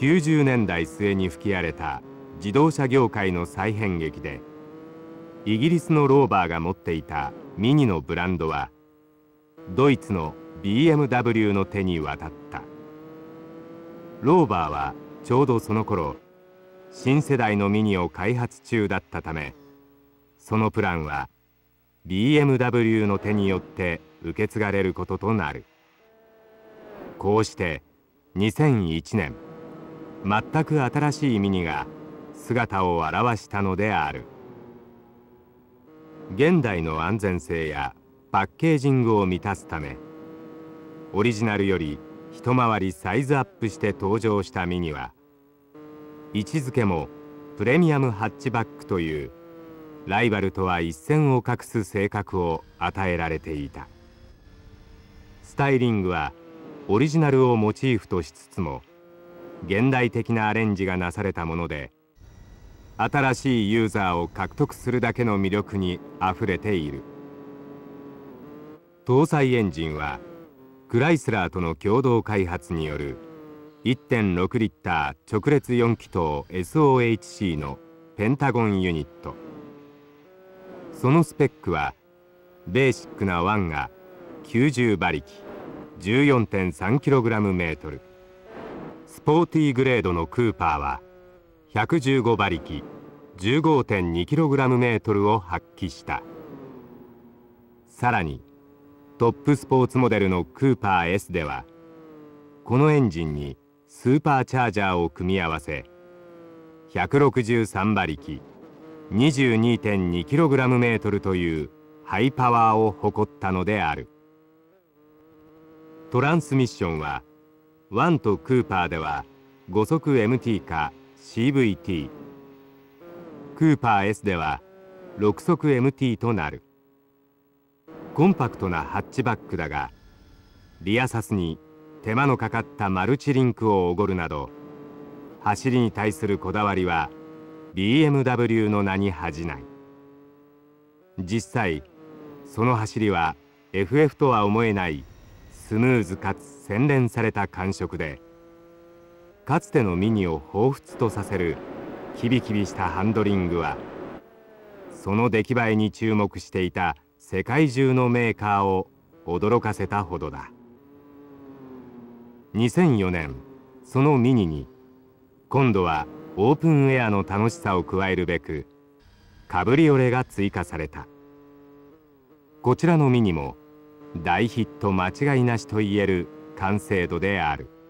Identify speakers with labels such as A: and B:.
A: 90年代末に吹き荒れた自動車業界の再編劇でイギリスのローバーが持っていたミニのブランドはドイツの BMW の手に渡ったローバーはちょうどその頃新世代のミニを開発中だったためそのプランは BMW の手によって受け継がれることとなるこうして2001年全く新しいミニが姿を現したのである現代の安全性やパッケージングを満たすためオリジナルより一回りサイズアップして登場したミニは位置づけもプレミアムハッチバックというライバルとは一線を画す性格を与えられていたスタイリングはオリジナルをモチーフとしつつも現代的なアレンジがなされたもので新しいユーザーを獲得するだけの魅力にあふれている搭載エンジンはクライスラーとの共同開発による1.6リッター直列4気筒 SOHC のペンタゴンユニットそのスペックはベーシックな1が90馬力 14.3kgm スポーティーグレードのクーパーは115馬力 15.2kgm を発揮したさらにトップスポーツモデルのクーパー S ではこのエンジンにスーパーチャージャーを組み合わせ163馬力2 2 2 k g ルというハイパワーを誇ったのであるトランスミッションはワンとクーパーでは5速 MT か CVT クーパー S では6速 MT となるコンパクトなハッチバックだがリアサスに手間のかかったマルチリンクをおごるなど走りに対するこだわりは BMW の名に恥じない実際その走りは FF とは思えないスムーズかつ洗練された感触でかつてのミニを彷彿とさせるキビキビしたハンドリングはその出来栄えに注目していた世界中のメーカーを驚かせたほどだ2004年そのミニに今度はオープンエアの楽しさを加えるべくカブリオレが追加されたこちらのミニも大ヒット間違いなしと言える完成度である